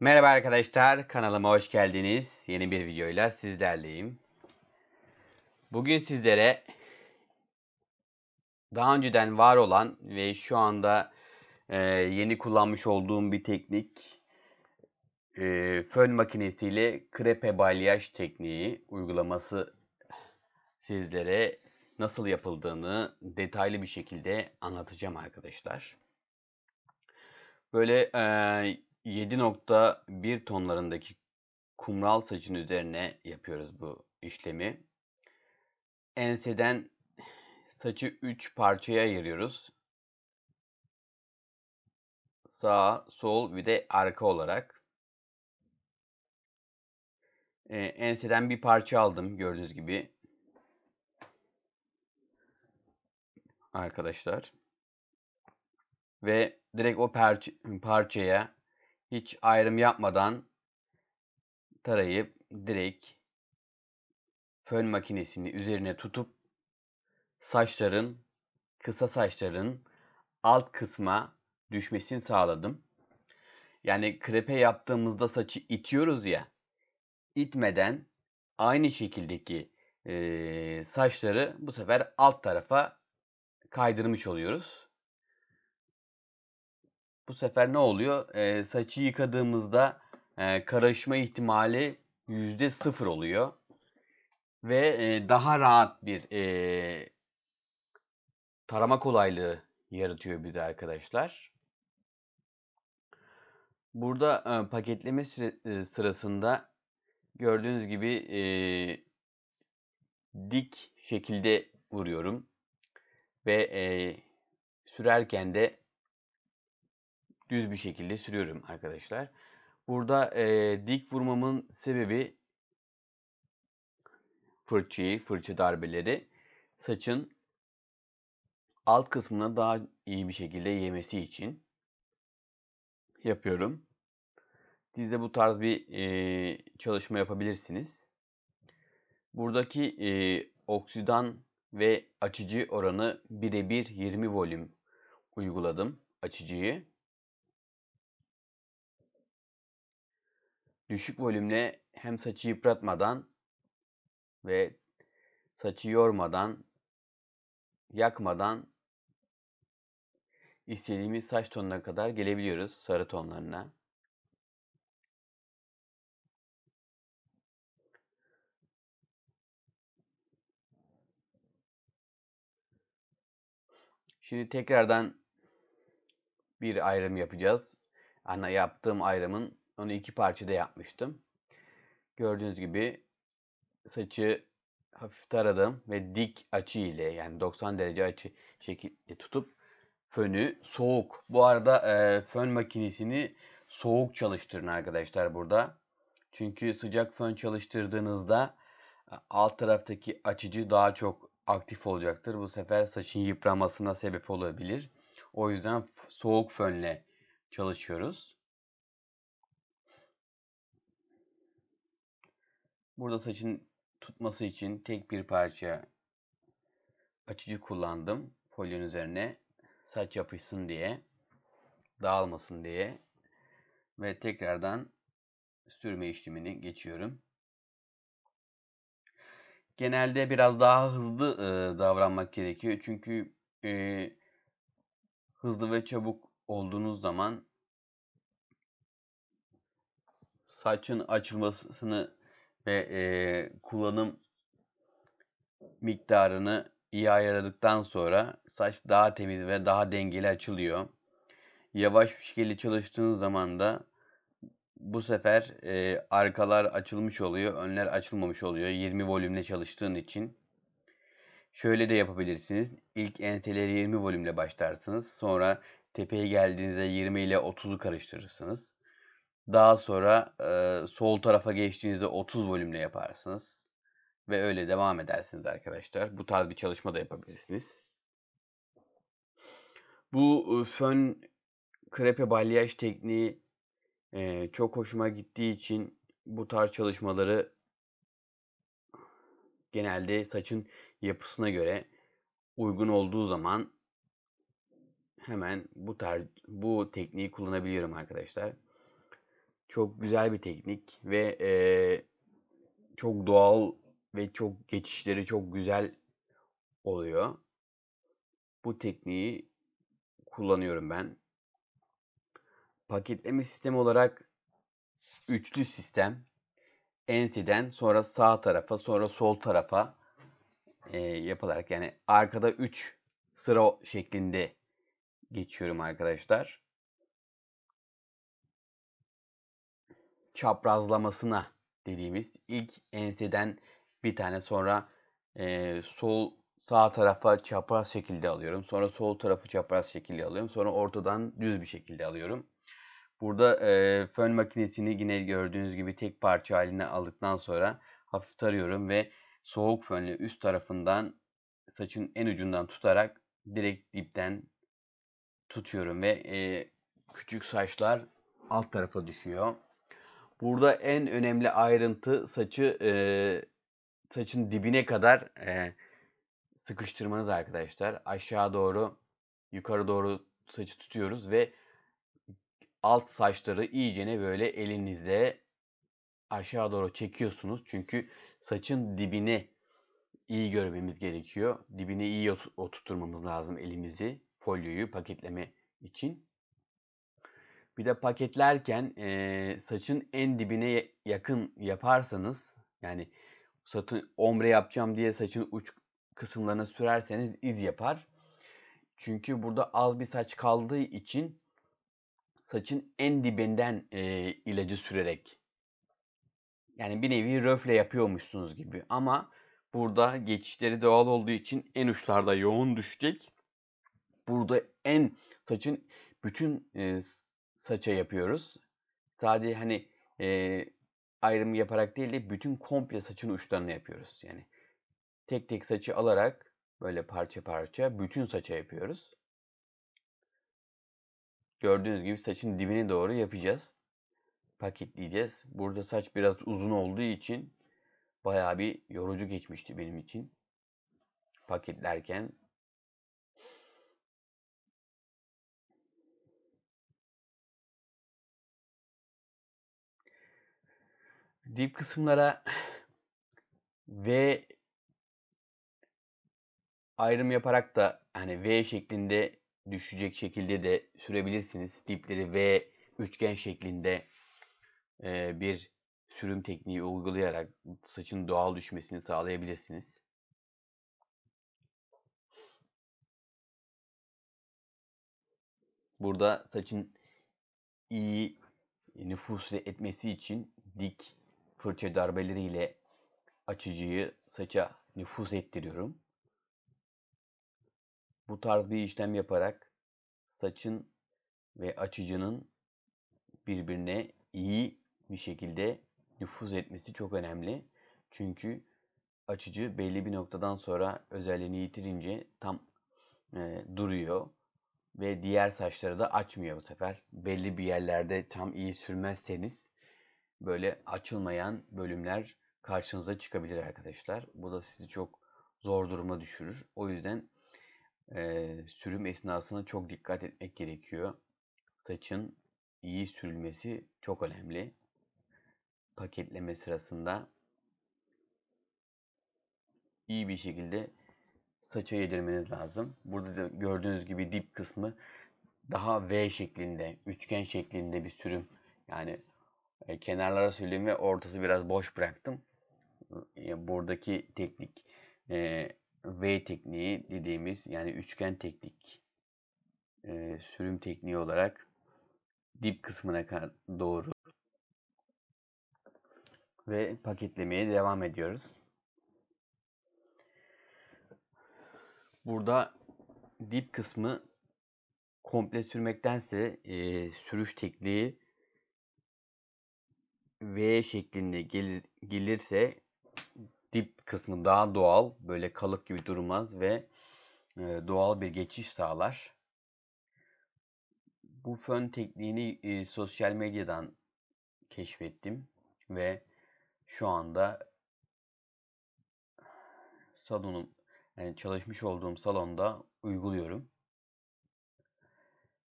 Merhaba arkadaşlar, kanalıma hoş geldiniz. Yeni bir videoyla sizlerleyim. Bugün sizlere daha önceden var olan ve şu anda e, yeni kullanmış olduğum bir teknik e, fön makinesiyle krepe balyaj tekniği uygulaması sizlere nasıl yapıldığını detaylı bir şekilde anlatacağım arkadaşlar. Böyle e, 7.1 tonlarındaki kumral saçın üzerine yapıyoruz bu işlemi. Enseden saçı 3 parçaya ayırıyoruz. Sağ, sol ve de arka olarak. Ee, enseden bir parça aldım gördüğünüz gibi. Arkadaşlar. Ve direkt o parça, parçaya hiç ayrım yapmadan tarayıp direkt fön makinesini üzerine tutup saçların kısa saçların alt kısma düşmesini sağladım. Yani krepe yaptığımızda saçı itiyoruz ya. Itmeden aynı şekildeki e, saçları bu sefer alt tarafa kaydırmış oluyoruz. Bu sefer ne oluyor? E, saçı yıkadığımızda e, karışma ihtimali yüzde sıfır oluyor. Ve e, daha rahat bir e, tarama kolaylığı yaratıyor bize arkadaşlar. Burada e, paketleme süre, e, sırasında gördüğünüz gibi e, dik şekilde vuruyorum ve e, sürerken de düz bir şekilde sürüyorum arkadaşlar. Burada e, dik vurmamın sebebi fırçayı, fırça darbeleri saçın alt kısmına daha iyi bir şekilde yemesi için yapıyorum. Siz de bu tarz bir e, çalışma yapabilirsiniz. Buradaki e, oksidan ve açıcı oranı birebir 20 volüm uyguladım açıcıyı. düşük volümle hem saçı yıpratmadan ve saçı yormadan, yakmadan istediğimiz saç tonuna kadar gelebiliyoruz sarı tonlarına. Şimdi tekrardan bir ayrım yapacağız. Ana yaptığım ayrımın onu iki parçada yapmıştım. Gördüğünüz gibi saçı hafif taradım ve dik açı ile yani 90 derece açı şekilde tutup fönü soğuk. Bu arada e, fön makinesini soğuk çalıştırın arkadaşlar burada. Çünkü sıcak fön çalıştırdığınızda e, alt taraftaki açıcı daha çok aktif olacaktır. Bu sefer saçın yıpranmasına sebep olabilir. O yüzden soğuk fönle çalışıyoruz. Burada saçın tutması için tek bir parça açıcı kullandım folyon üzerine saç yapışsın diye dağılmasın diye ve tekrardan sürme işlemini geçiyorum. Genelde biraz daha hızlı e, davranmak gerekiyor. Çünkü e, hızlı ve çabuk olduğunuz zaman saçın açılmasını ve e, kullanım miktarını iyi ayarladıktan sonra saç daha temiz ve daha dengeli açılıyor. Yavaş bir şekilde çalıştığınız zaman da bu sefer e, arkalar açılmış oluyor, önler açılmamış oluyor 20 volümle çalıştığın için. Şöyle de yapabilirsiniz. İlk enseleri 20 volümle başlarsınız. Sonra tepeye geldiğinizde 20 ile 30'u karıştırırsınız. Daha sonra e, sol tarafa geçtiğinizde 30 volümle yaparsınız. Ve öyle devam edersiniz arkadaşlar. Bu tarz bir çalışma da yapabilirsiniz. Bu fön krepe balyaj tekniği e, çok hoşuma gittiği için bu tarz çalışmaları genelde saçın yapısına göre uygun olduğu zaman hemen bu tarz bu tekniği kullanabiliyorum arkadaşlar. Çok güzel bir teknik ve e, çok doğal ve çok geçişleri çok güzel oluyor. Bu tekniği kullanıyorum ben. Paketleme sistemi olarak üçlü sistem enseden sonra sağ tarafa sonra sol tarafa e, yapılarak yani arkada 3 sıra şeklinde geçiyorum arkadaşlar. çaprazlamasına dediğimiz ilk enseden bir tane sonra e, sol sağ tarafa çapraz şekilde alıyorum. Sonra sol tarafı çapraz şekilde alıyorum. Sonra ortadan düz bir şekilde alıyorum. Burada e, fön makinesini yine gördüğünüz gibi tek parça haline aldıktan sonra hafif tarıyorum ve soğuk fönle üst tarafından saçın en ucundan tutarak direkt dipten tutuyorum ve e, küçük saçlar alt tarafa düşüyor. Burada en önemli ayrıntı saçı e, saçın dibine kadar e, sıkıştırmanız arkadaşlar. Aşağı doğru yukarı doğru saçı tutuyoruz ve alt saçları iyicene böyle elinizle aşağı doğru çekiyorsunuz. Çünkü saçın dibini iyi görmemiz gerekiyor. Dibine iyi oturtmamız lazım elimizi. Folyoyu paketleme için. Bir de paketlerken e, saçın en dibine yakın yaparsanız yani satın ombre yapacağım diye saçın uç kısımlarına sürerseniz iz yapar. Çünkü burada az bir saç kaldığı için saçın en dibinden e, ilacı sürerek yani bir nevi röfle yapıyormuşsunuz gibi ama burada geçişleri doğal olduğu için en uçlarda yoğun düşecek. Burada en saçın bütün e, saça yapıyoruz. Sadece hani e, ayrım yaparak değil de bütün komple saçın uçlarını yapıyoruz. Yani tek tek saçı alarak böyle parça parça bütün saça yapıyoruz. Gördüğünüz gibi saçın dibine doğru yapacağız. Paketleyeceğiz. Burada saç biraz uzun olduğu için bayağı bir yorucu geçmişti benim için. Paketlerken dip kısımlara V ayrım yaparak da hani V şeklinde düşecek şekilde de sürebilirsiniz. Dipleri V üçgen şeklinde e, bir sürüm tekniği uygulayarak saçın doğal düşmesini sağlayabilirsiniz. Burada saçın iyi nüfus etmesi için dik fırça darbeleriyle açıcıyı saça nüfuz ettiriyorum. Bu tarz bir işlem yaparak saçın ve açıcının birbirine iyi bir şekilde nüfuz etmesi çok önemli. Çünkü açıcı belli bir noktadan sonra özelliğini yitirince tam e, duruyor ve diğer saçları da açmıyor bu sefer. Belli bir yerlerde tam iyi sürmezseniz böyle açılmayan bölümler karşınıza çıkabilir arkadaşlar. Bu da sizi çok zor duruma düşürür. O yüzden e, sürüm esnasında çok dikkat etmek gerekiyor. Saçın iyi sürülmesi çok önemli. Paketleme sırasında iyi bir şekilde saça yedirmeniz lazım. Burada da gördüğünüz gibi dip kısmı daha V şeklinde, üçgen şeklinde bir sürüm. Yani e, kenarlara sürdüm ve ortası biraz boş bıraktım. E, buradaki teknik e, V tekniği dediğimiz yani üçgen teknik sürüm tekniği olarak dip kısmına doğru ve paketlemeye devam ediyoruz. Burada dip kısmı komple sürmektense e, sürüş tekniği V şeklinde gel gelirse dip kısmı daha doğal, böyle kalıp gibi durmaz ve e, doğal bir geçiş sağlar. Bu fön tekniğini e, sosyal medyadan keşfettim ve şu anda salonum yani çalışmış olduğum salonda uyguluyorum.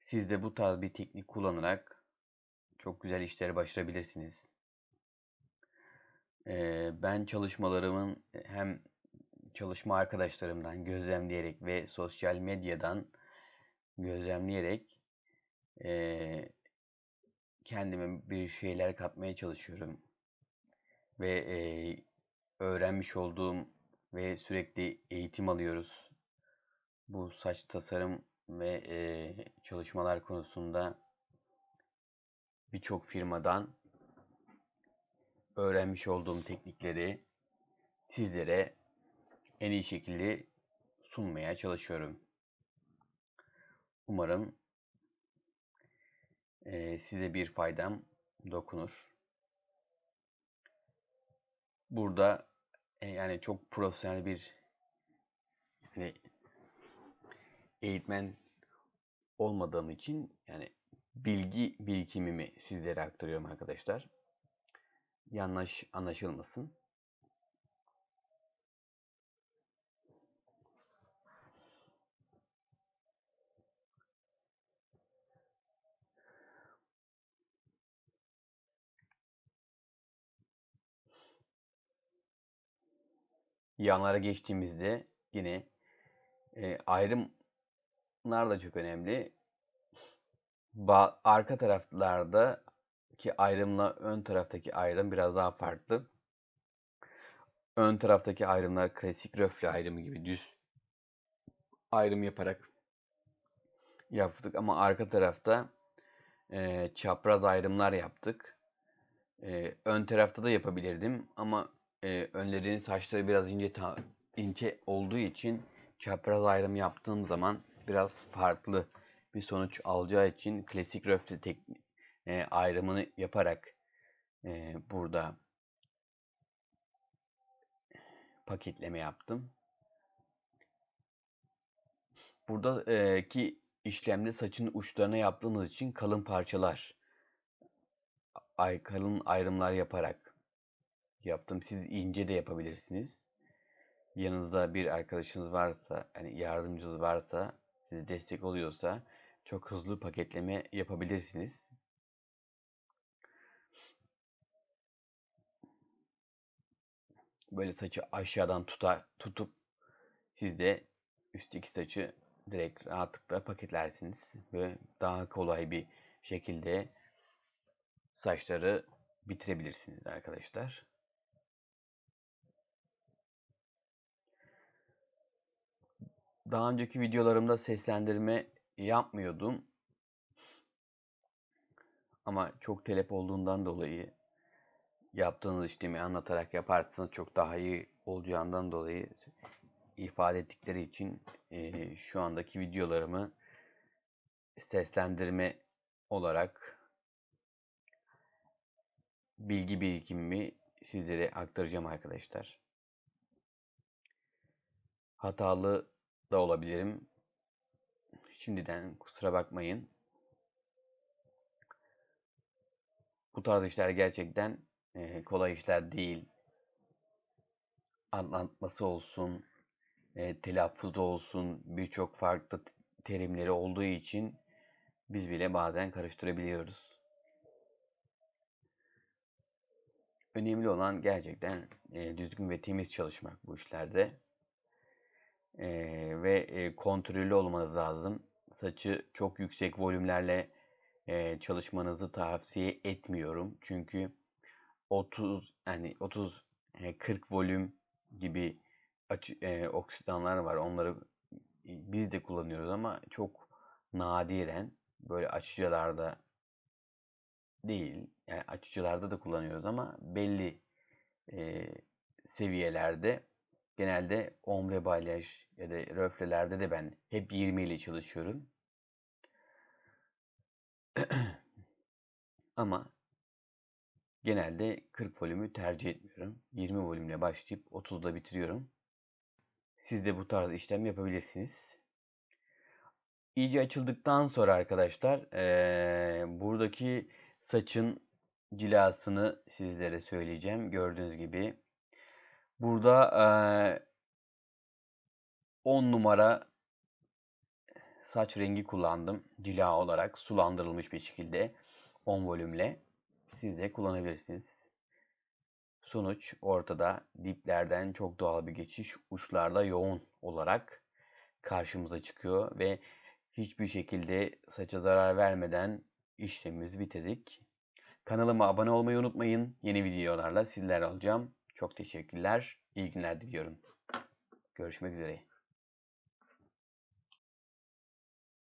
Siz de bu tarz bir teknik kullanarak çok güzel işleri başarabilirsiniz. Ben çalışmalarımın e, hem çalışma arkadaşlarımdan gözlemleyerek ve sosyal medyadan gözlemleyerek kendime bir şeyler katmaya çalışıyorum. Ve öğrenmiş olduğum ve sürekli eğitim alıyoruz. Bu saç tasarım ve çalışmalar konusunda birçok firmadan öğrenmiş olduğum teknikleri sizlere en iyi şekilde sunmaya çalışıyorum. Umarım e, size bir faydam dokunur. Burada e, yani çok profesyonel bir yani eğitmen olmadığım için yani bilgi birikimimi sizlere aktarıyorum arkadaşlar. Yanlış anlaşılmasın. yanlara geçtiğimizde yine e, ayrımlar da çok önemli arka taraflarda ki ayrımla ön taraftaki ayrım biraz daha farklı. Ön taraftaki ayrımlar klasik röfle ayrımı gibi düz ayrım yaparak yaptık ama arka tarafta e, çapraz ayrımlar yaptık. E, ön tarafta da yapabilirdim ama e, önlerinin saçları biraz ince ta, ince olduğu için çapraz ayrım yaptığım zaman biraz farklı bir sonuç alacağı için klasik röfle teknik e, ayrımını yaparak e, burada paketleme yaptım. Burada e, ki işlemde saçın uçlarına yaptığımız için kalın parçalar, ay, kalın ayrımlar yaparak yaptım. Siz ince de yapabilirsiniz. Yanınızda bir arkadaşınız varsa, yani yardımcınız varsa, size destek oluyorsa çok hızlı paketleme yapabilirsiniz. Böyle saçı aşağıdan tutar, tutup siz de üstteki saçı direkt rahatlıkla paketlersiniz ve daha kolay bir şekilde saçları bitirebilirsiniz arkadaşlar. Daha önceki videolarımda seslendirme yapmıyordum. Ama çok telep olduğundan dolayı yaptığınız işlemi anlatarak yaparsanız çok daha iyi olacağından dolayı ifade ettikleri için e, şu andaki videolarımı seslendirme olarak bilgi birikimimi sizlere aktaracağım arkadaşlar. Hatalı da olabilirim. Şimdiden kusura bakmayın. Bu tarz işler gerçekten e, kolay işler değil. Anlatması olsun, e, telaffuzu olsun birçok farklı terimleri olduğu için biz bile bazen karıştırabiliyoruz. Önemli olan gerçekten e, düzgün ve temiz çalışmak bu işlerde. E, ve e, kontrollü olmanız lazım saçı çok yüksek volümlerle e, çalışmanızı tavsiye etmiyorum. Çünkü 30 yani 30 e, 40 volüm gibi açı, e, oksidanlar var. Onları e, biz de kullanıyoruz ama çok nadiren böyle açıcılarda değil. Yani açıcılarda da kullanıyoruz ama belli e, seviyelerde genelde ombre balyaj ya da röflelerde de ben hep 20 ile çalışıyorum. Ama genelde 40 volümü tercih etmiyorum. 20 volümle başlayıp 30'da bitiriyorum. Siz de bu tarz işlem yapabilirsiniz. İyice açıldıktan sonra arkadaşlar ee, buradaki saçın cilasını sizlere söyleyeceğim. Gördüğünüz gibi burada ee, 10 numara saç rengi kullandım. Cila olarak sulandırılmış bir şekilde 10 volümle siz de kullanabilirsiniz. Sonuç ortada. Diplerden çok doğal bir geçiş uçlarda yoğun olarak karşımıza çıkıyor ve hiçbir şekilde saça zarar vermeden işlemimizi bitirdik. Kanalıma abone olmayı unutmayın. Yeni videolarla sizler alacağım. Çok teşekkürler. İyi günler diliyorum. Görüşmek üzere.